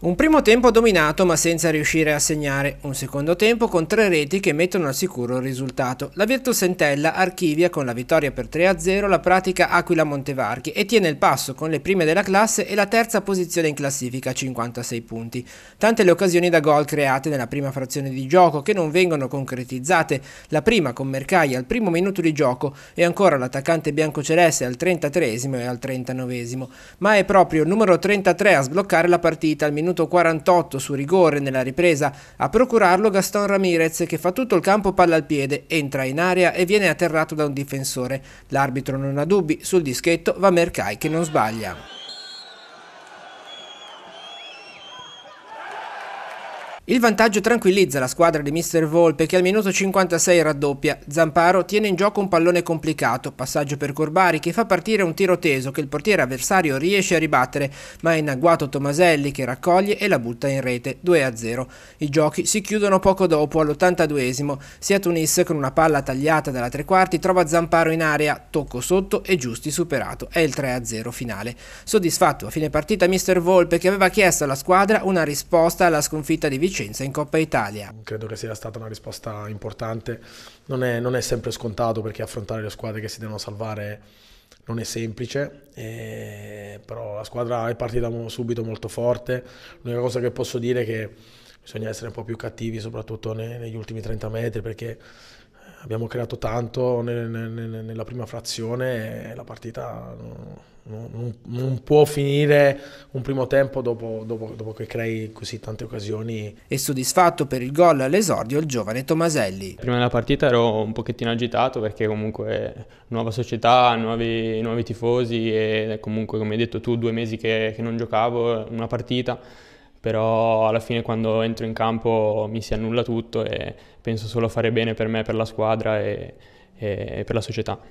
Un primo tempo dominato ma senza riuscire a segnare, un secondo tempo con tre reti che mettono al sicuro il risultato. La Virtus Sentella archivia con la vittoria per 3-0 la pratica Aquila Montevarchi e tiene il passo con le prime della classe e la terza posizione in classifica a 56 punti. Tante le occasioni da gol create nella prima frazione di gioco che non vengono concretizzate, la prima con Mercaia al primo minuto di gioco e ancora l'attaccante Bianco Celeste al 33 e al 39 ma è proprio il numero 33 a sbloccare la partita al minuto minuto 48 su rigore nella ripresa. A procurarlo Gaston Ramirez che fa tutto il campo palla al piede, entra in area e viene atterrato da un difensore. L'arbitro non ha dubbi, sul dischetto va Mercai che non sbaglia. Il vantaggio tranquillizza la squadra di Mr. Volpe che al minuto 56 raddoppia. Zamparo tiene in gioco un pallone complicato, passaggio per Corbari che fa partire un tiro teso che il portiere avversario riesce a ribattere, ma è in agguato Tomaselli che raccoglie e la butta in rete 2-0. I giochi si chiudono poco dopo all'82esimo, sia Tunis con una palla tagliata dalla tre quarti trova Zamparo in area, tocco sotto e Giusti superato, è il 3-0 finale. Soddisfatto a fine partita Mr. Volpe che aveva chiesto alla squadra una risposta alla sconfitta di Vicino sufficienza in Coppa Italia. Credo che sia stata una risposta importante, non è, non è sempre scontato perché affrontare le squadre che si devono salvare non è semplice, eh, però la squadra è partita subito molto forte, l'unica cosa che posso dire è che bisogna essere un po' più cattivi soprattutto negli ultimi 30 metri perché abbiamo creato tanto nel, nel, nella prima frazione e la partita non, non, non, può finire un primo tempo dopo, dopo, dopo che crei così tante occasioni. E soddisfatto per il gol all'esordio il giovane Tomaselli. Prima della partita ero un pochettino agitato perché comunque nuova società, nuovi, nuovi tifosi e comunque come hai detto tu due mesi che, che non giocavo, una partita però alla fine quando entro in campo mi si annulla tutto e penso solo a fare bene per me, per la squadra e, e per la società.